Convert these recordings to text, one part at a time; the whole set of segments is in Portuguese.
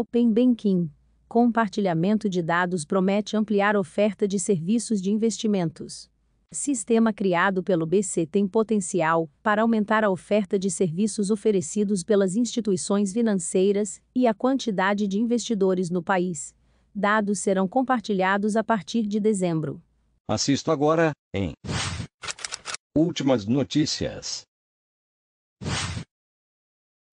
Open Banking. Compartilhamento de dados promete ampliar oferta de serviços de investimentos. Sistema criado pelo BC tem potencial para aumentar a oferta de serviços oferecidos pelas instituições financeiras e a quantidade de investidores no país. Dados serão compartilhados a partir de dezembro. Assisto agora em Últimas notícias.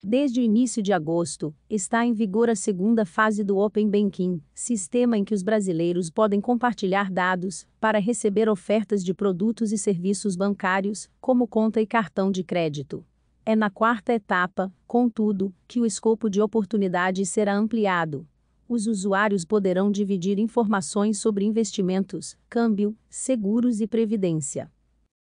Desde o início de agosto, está em vigor a segunda fase do Open Banking, sistema em que os brasileiros podem compartilhar dados para receber ofertas de produtos e serviços bancários, como conta e cartão de crédito. É na quarta etapa, contudo, que o escopo de oportunidades será ampliado. Os usuários poderão dividir informações sobre investimentos, câmbio, seguros e previdência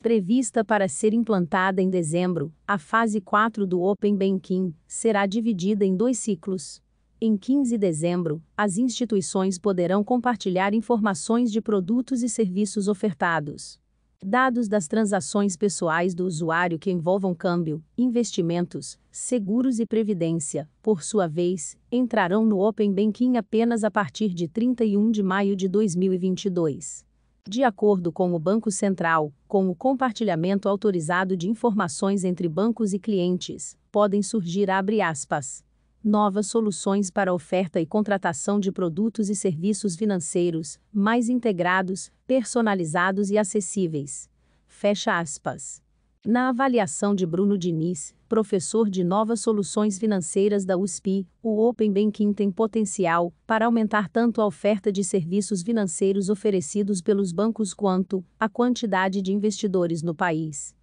prevista para ser implantada em dezembro, a fase 4 do Open Banking será dividida em dois ciclos. Em 15 de dezembro, as instituições poderão compartilhar informações de produtos e serviços ofertados. Dados das transações pessoais do usuário que envolvam câmbio, investimentos, seguros e previdência, por sua vez, entrarão no Open Banking apenas a partir de 31 de maio de 2022 de acordo com o Banco Central, com o compartilhamento autorizado de informações entre bancos e clientes, podem surgir aspas, novas soluções para a oferta e contratação de produtos e serviços financeiros, mais integrados, personalizados e acessíveis. Fecha aspas. Na avaliação de Bruno Diniz, professor de novas soluções financeiras da USP, o Open Banking tem potencial para aumentar tanto a oferta de serviços financeiros oferecidos pelos bancos quanto a quantidade de investidores no país.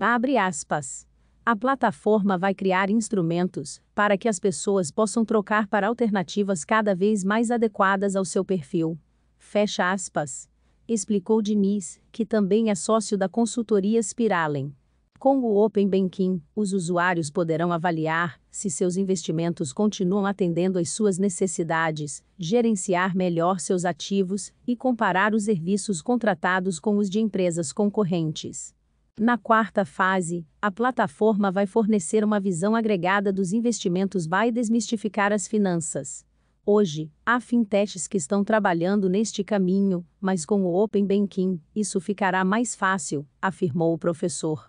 Abre aspas. A plataforma vai criar instrumentos para que as pessoas possam trocar para alternativas cada vez mais adequadas ao seu perfil. Fecha aspas. Explicou Diniz, que também é sócio da consultoria Spiralen. Com o Open Banking, os usuários poderão avaliar se seus investimentos continuam atendendo às suas necessidades, gerenciar melhor seus ativos e comparar os serviços contratados com os de empresas concorrentes. Na quarta fase, a plataforma vai fornecer uma visão agregada dos investimentos e desmistificar as finanças. Hoje, há fintechs que estão trabalhando neste caminho, mas com o Open Banking, isso ficará mais fácil, afirmou o professor.